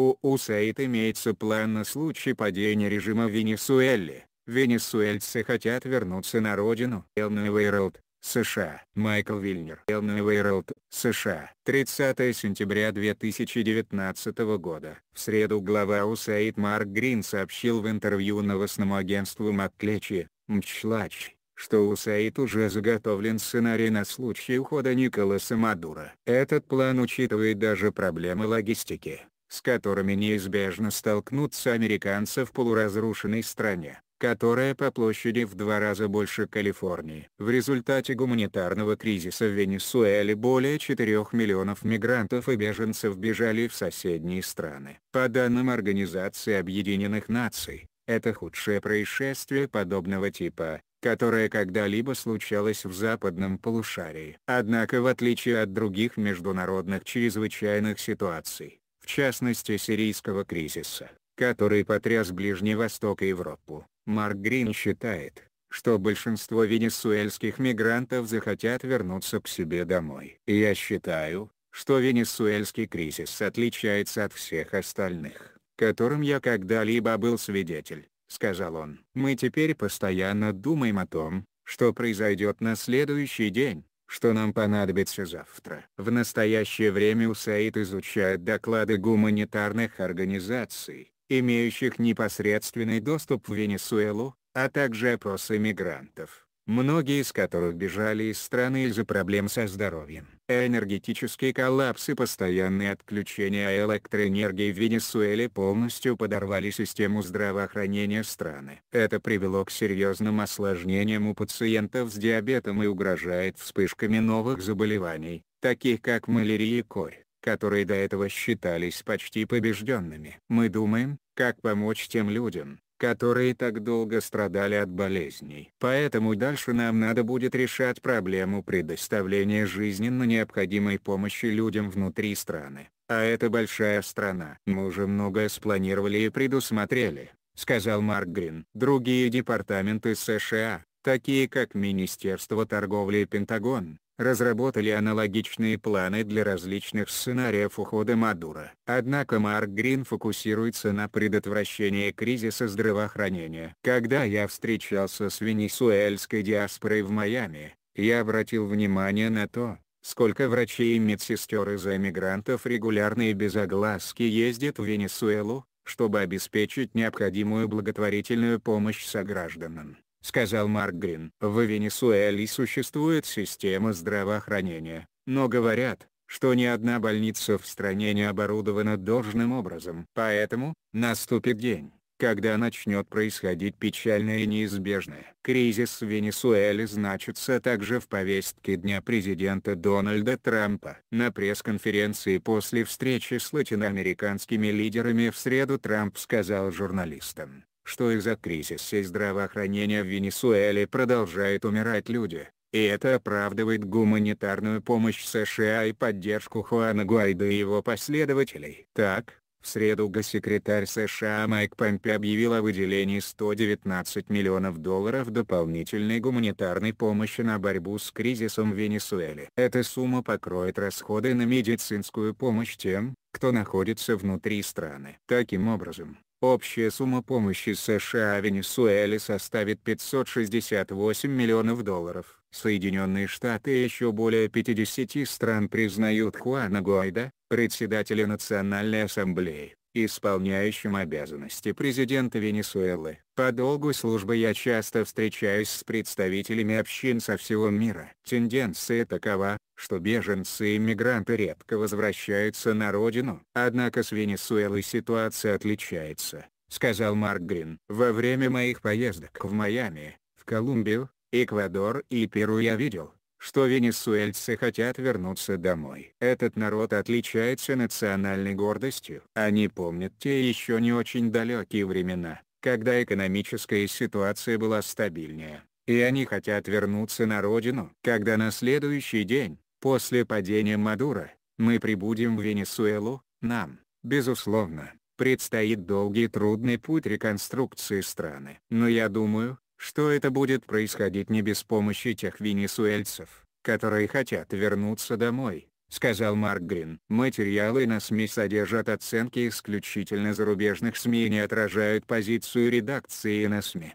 У УСАИД имеется план на случай падения режима в Венесуэльцы хотят вернуться на родину. Элмный Вейрлд, США. Майкл Вильнер. Элмный Вейрлд, США. 30 сентября 2019 года. В среду глава УСАИД Марк Грин сообщил в интервью новостному агентству Макклечи, Мчлач, что УСАИД уже заготовлен сценарий на случай ухода Николаса Мадура. Этот план учитывает даже проблемы логистики с которыми неизбежно столкнутся американцы в полуразрушенной стране, которая по площади в два раза больше Калифорнии. В результате гуманитарного кризиса в Венесуэле более 4 миллионов мигрантов и беженцев бежали в соседние страны. По данным Организации Объединенных Наций, это худшее происшествие подобного типа, которое когда-либо случалось в западном полушарии. Однако в отличие от других международных чрезвычайных ситуаций, в частности сирийского кризиса, который потряс Ближний Восток и Европу. Марк Грин считает, что большинство венесуэльских мигрантов захотят вернуться к себе домой. я считаю, что венесуэльский кризис отличается от всех остальных, которым я когда-либо был свидетель, сказал он. Мы теперь постоянно думаем о том, что произойдет на следующий день, что нам понадобится завтра. В настоящее время УСАИД изучает доклады гуманитарных организаций, имеющих непосредственный доступ в Венесуэлу, а также опросы мигрантов многие из которых бежали из страны из-за проблем со здоровьем. Энергетический коллапс и постоянные отключения электроэнергии в Венесуэле полностью подорвали систему здравоохранения страны. Это привело к серьезным осложнениям у пациентов с диабетом и угрожает вспышками новых заболеваний, таких как малярия и корь которые до этого считались почти побежденными. Мы думаем, как помочь тем людям, которые так долго страдали от болезней. Поэтому дальше нам надо будет решать проблему предоставления жизненно необходимой помощи людям внутри страны. А это большая страна. Мы уже многое спланировали и предусмотрели, сказал Марк Грин. Другие департаменты США, такие как Министерство торговли и Пентагон, разработали аналогичные планы для различных сценариев ухода Мадура. Однако Марк Грин фокусируется на предотвращении кризиса здравоохранения. Когда я встречался с венесуэльской диаспорой в Майами, я обратил внимание на то, сколько врачей и медсестер из эмигрантов регулярно и без огласки ездят в Венесуэлу, чтобы обеспечить необходимую благотворительную помощь согражданам. — сказал Маргрин. В Венесуэле существует система здравоохранения, но говорят, что ни одна больница в стране не оборудована должным образом. Поэтому, наступит день, когда начнет происходить печальное и неизбежное. Кризис в Венесуэле значится также в повестке дня президента Дональда Трампа. На пресс-конференции после встречи с латиноамериканскими лидерами в среду Трамп сказал журналистам, что из-за кризиса здравоохранения в Венесуэле продолжают умирать люди, и это оправдывает гуманитарную помощь США и поддержку Хуана Гуайда и его последователей. Так, в среду госсекретарь США Майк Помпе объявил о выделении 119 миллионов долларов дополнительной гуманитарной помощи на борьбу с кризисом в Венесуэле. Эта сумма покроет расходы на медицинскую помощь тем, кто находится внутри страны. Таким образом, Общая сумма помощи США Венесуэле составит 568 миллионов долларов. Соединенные Штаты и еще более 50 стран признают Хуана Гуайда, председателя Национальной Ассамблеи исполняющим обязанности президента Венесуэлы. По долгу службы я часто встречаюсь с представителями общин со всего мира. Тенденция такова, что беженцы и мигранты редко возвращаются на родину. Однако с Венесуэлой ситуация отличается, сказал Марк Грин. Во время моих поездок в Майами, в Колумбию, Эквадор и Перу я видел, что венесуэльцы хотят вернуться домой. Этот народ отличается национальной гордостью. Они помнят те еще не очень далекие времена, когда экономическая ситуация была стабильнее, и они хотят вернуться на родину. Когда на следующий день, после падения Мадура, мы прибудем в Венесуэлу, нам, безусловно, предстоит долгий и трудный путь реконструкции страны. Но я думаю, что это будет происходить не без помощи тех венесуэльцев, которые хотят вернуться домой, сказал Марк Грин. Материалы на СМИ содержат оценки исключительно зарубежных СМИ и не отражают позицию редакции на СМИ.